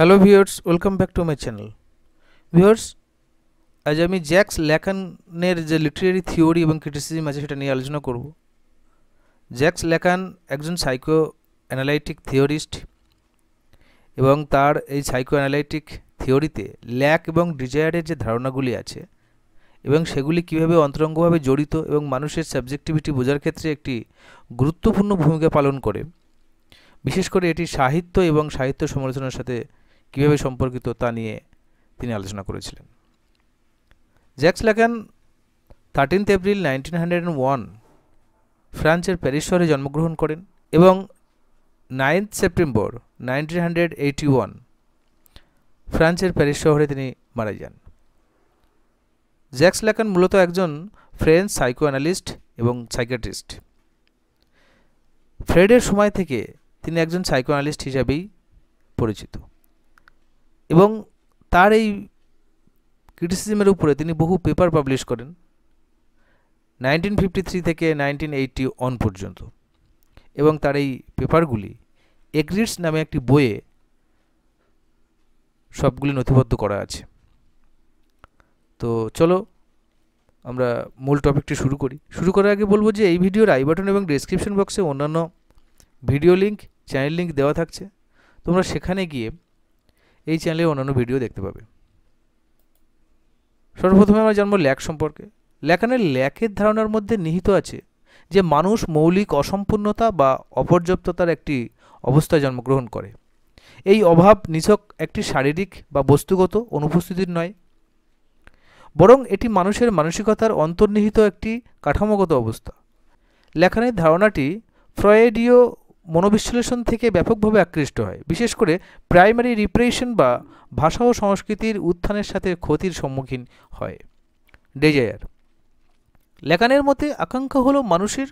hello viewers welcome back to my channel viewers আজ আমি Jacks ল্যাকানের যে লিটারেরি থিওরি এবং ক্রিটিসিজম আছে সেটা নিয়ে আলোচনা করব জ্যাক্স ল্যাকান একজন সাইকো অ্যানালাইটিক থিওরিস্ট এবং তার এই সাইকো অ্যানালাইটিক থিওরিতে ল্যাক এবং ডিজায়ারের যে ধারণাগুলি আছে এবং সেগুলি কিভাবে অন্তরঙ্গভাবে জড়িত এবং মানুষের সাবজেক্টিভিটি বোঝার ক্ষেত্রে একটি গুরুত্বপূর্ণ ভূমিকা পালন করে বিশেষ করে এটি সাহিত্য এবং সাহিত্য সমালোচনার সাথে কীভাবে সম্পর্কিত তা নিয়ে তিনি আলোচনা করেছিলেন Jacques Lacan thirteenth April nineteen hundred one ফ্রান্সের প্যারিস শহরে জন্মগ্রহণ করেন এবং ninth September nineteen hundred eighty one ফ্রান্সের প্যারিস শহরে তিনি মারা যান জ্যাক্স ল্যাকান মূলত একজন ফ্রেঞ্চ সাইকো অ্যানালিস্ট এবং সাইকেট্রিস্ট ফ্রেডের সময় থেকে তিনি একজন সাইকোঅ্যানালিস্ট হিসাবেই পরিচিত এবং তার এই ক্রিটিসিজমের উপরে তিনি বহু পেপার পাবলিশ করেন নাইনটিন ফিফটি থ্রি থেকে নাইনটিন এইটটি অন পর্যন্ত এবং তার এই পেপারগুলি এগ্রিটস নামে একটি বইয়ে সবগুলি নথিবদ্ধ করা আছে তো চলো আমরা মূল টপিকটি শুরু করি শুরু করার আগে বলবো যে এই ভিডিওর আই বাটন এবং ডিসক্রিপশন বক্সে অন্যান্য ভিডিও লিঙ্ক চ্যানেল লিঙ্ক দেওয়া থাকছে তোমরা সেখানে গিয়ে এই চ্যানেলে অন্যান্য ভিডিও দেখতে পাবে সর্বপ্রথমে আমরা জানবো ল্যাক সম্পর্কে ল্যাকানের ল্যাকের ধারণার মধ্যে নিহিত আছে যে মানুষ মৌলিক অসম্পূর্ণতা বা অপর্যাপ্ততার একটি অবস্থায় জন্মগ্রহণ করে এই অভাব নিছক একটি শারীরিক বা বস্তুগত অনুপস্থিতির নয় বরং এটি মানুষের মানসিকতার অন্তর্নিহিত একটি কাঠামোগত অবস্থা লেখানের ধারণাটি ফ্রয়েডীয় মনোবিশ্লেষণ থেকে ব্যাপকভাবে আকৃষ্ট হয় বিশেষ করে প্রাইমারি রিপ্রেশন বা ভাষা ও সংস্কৃতির উত্থানের সাথে ক্ষতির সম্মুখীন হয় ডেজায়ার লেখানের মতে আকাঙ্ক্ষা হলো মানুষের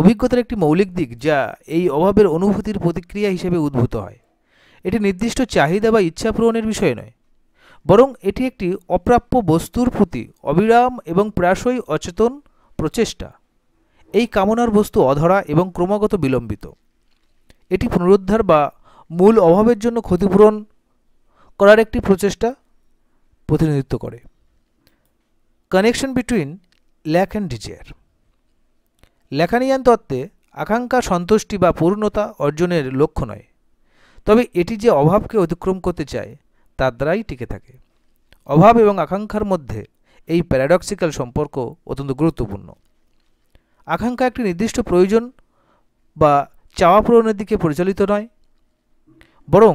অভিজ্ঞতার একটি মৌলিক দিক যা এই অভাবের অনুভূতির প্রতিক্রিয়া হিসেবে উদ্ভূত হয় এটি নির্দিষ্ট চাহিদা বা ইচ্ছা পূরণের বিষয় নয় বরং এটি একটি অপ্রাপ্য বস্তুর প্রতি অবিরাম এবং প্রায়শই অচেতন প্রচেষ্টা এই কামনার বস্তু অধরা এবং ক্রমাগত বিলম্বিত এটি পুনরুদ্ধার বা মূল অভাবের জন্য ক্ষতিপূরণ করার একটি প্রচেষ্টা প্রতিনিধিত্ব করে connection between lack and desire Lacanian তত্ত্বে আকাঙ্ক্ষা সন্তুষ্টি বা পূর্ণতা অর্জনের লক্ষ্য নয় তবে এটি যে অভাবকে অতিক্রম করতে চায় তার দ্বারাই টিকে থাকে অভাব এবং আকাঙ্ক্ষার মধ্যে এই প্যারাডক্সিক্যাল সম্পর্ক অত্যন্ত গুরুত্বপূর্ণ আকাঙ্ক্ষা একটি নির্দিষ্ট প্রয়োজন বা চাওয়া পূরণের দিকে পরিচালিত নয় বরং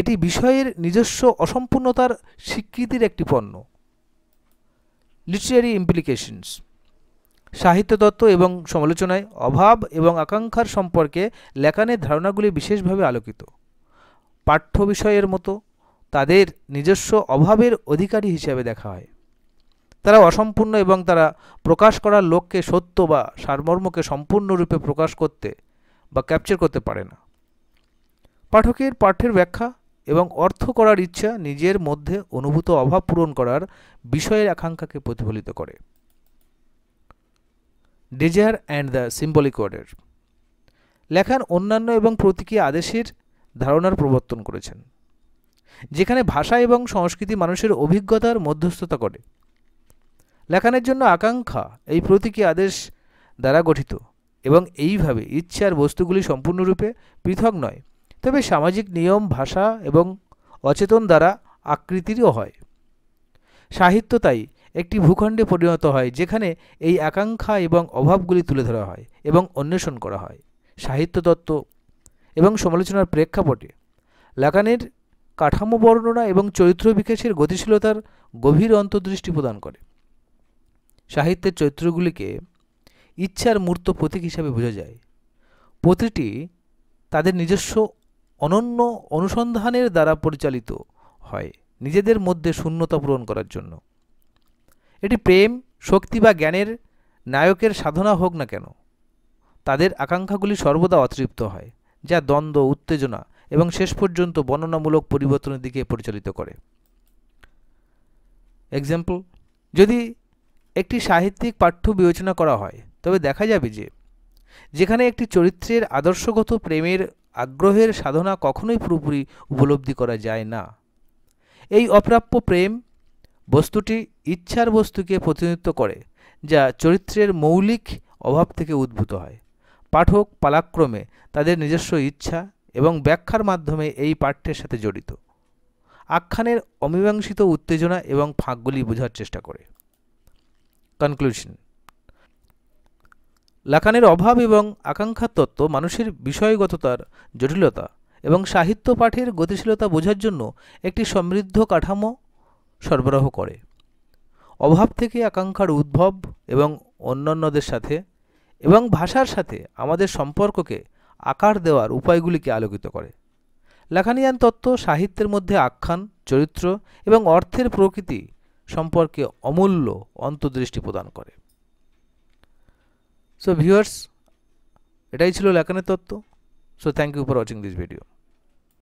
এটি বিষয়ের নিজস্ব অসম্পূর্ণতার স্বীকৃতির একটি পণ্য লিটারি ইমপ্লিকেশনস সাহিত্য তত্ত্ব এবং সমালোচনায় অভাব এবং আকাঙ্ক্ষার সম্পর্কে লেখানের ধারণাগুলি বিশেষভাবে আলোকিত পাঠ্য বিষয়ের মতো তাদের নিজস্ব অভাবের অধিকারী হিসেবে দেখা হয় তারা অসম্পূর্ণ এবং তারা প্রকাশ করার লক্ষ্যে সত্য বা সারমর্মকে সম্পূর্ণরূপে প্রকাশ করতে বা ক্যাপচার করতে পারে না পাঠকের পাঠের ব্যাখ্যা এবং অর্থ করার ইচ্ছা নিজের মধ্যে অনুভূত অভাব পূরণ করার বিষয়ের আকাঙ্ক্ষাকে প্রতিফলিত করে desire and the symbolic order লেখার অন্যান্য এবং প্রতীকী আদেশের ধারণার প্রবর্তন করেছেন যেখানে ভাষা এবং সংস্কৃতি মানুষের অভিজ্ঞতার মধ্যস্থতা করে লেখানের জন্য আকাঙ্ক্ষা এই প্রতীকী আদেশ দ্বারা গঠিত এবং এইভাবে ইচ্ছার বস্তুগুলি সম্পূর্ণরূপে পৃথক নয় তবে সামাজিক নিয়ম ভাষা এবং অচেতন দ্বারা আকৃতিরও হয় সাহিত্য তাই একটি ভূখণ্ডে পরিণত হয় যেখানে এই আকাঙ্ক্ষা এবং অভাবগুলি তুলে ধরা হয় এবং অন্বেষণ করা হয় সাহিত্য তত্ত্ব এবং সমালোচনার প্রেক্ষাপটে লেখানের কাঠামো বর্ণনা এবং চরিত্র বিকাশের গতিশীলতার গভীর অন্তর্দৃষ্টি প্রদান করে সাহিত্যের চরিত্রগুলিকে ইচ্ছার মূর্ত প্রতীক হিসাবে বোঝা যায় প্রতিটি তাদের নিজস্ব অনন্য অনুসন্ধানের দ্বারা পরিচালিত হয় নিজেদের মধ্যে শূন্যতা পূরণ করার জন্য এটি প্রেম শক্তি বা জ্ঞানের নায়কের সাধনা হোক না কেন তাদের আকাঙ্ক্ষাগুলি সর্বদা অতৃপ্ত হয় যা দ্বন্দ্ব উত্তেজনা এবং শেষ পর্যন্ত বর্ণনামূলক পরিবর্তনের দিকে পরিচালিত করে এক্সাম্পল যদি একটি সাহিত্যিক পাঠ্য বিবেচনা করা হয় তবে দেখা যাবে যে যেখানে একটি চরিত্রের আদর্শগত প্রেমের আগ্রহের সাধনা কখনোই পুরোপুরি উপলব্ধি করা যায় না এই অপ্রাপ্য প্রেম বস্তুটি ইচ্ছার বস্তুকে প্রতিনিধিত্ব করে যা চরিত্রের মৌলিক অভাব থেকে উদ্ভূত হয় পাঠক পালাক্রমে তাদের নিজস্ব ইচ্ছা এবং ব্যাখ্যার মাধ্যমে এই পাঠ্যের সাথে জড়িত আখ্যানের অমীমাংসিত উত্তেজনা এবং ফাঁকগুলি বোঝার চেষ্টা করে কনক্লুশন লেখানের অভাব এবং আকাঙ্ক্ষার তত্ত্ব মানুষের বিষয়গততার জটিলতা এবং সাহিত্য পাঠের গতিশীলতা বোঝার জন্য একটি সমৃদ্ধ কাঠামো সরবরাহ করে অভাব থেকে আকাঙ্ক্ষার উদ্ভব এবং অন্যান্যদের সাথে এবং ভাষার সাথে আমাদের সম্পর্ককে আকার দেওয়ার উপায়গুলিকে আলোকিত করে লেখানিয়ান তত্ত্ব সাহিত্যের মধ্যে আখ্যান চরিত্র এবং অর্থের প্রকৃতি সম্পর্কে অমূল্য অন্তর্দৃষ্টি প্রদান করে সো ভিউয়ার্স এটাই ছিল লেখানের তত্ত্ব so thank you for watching this video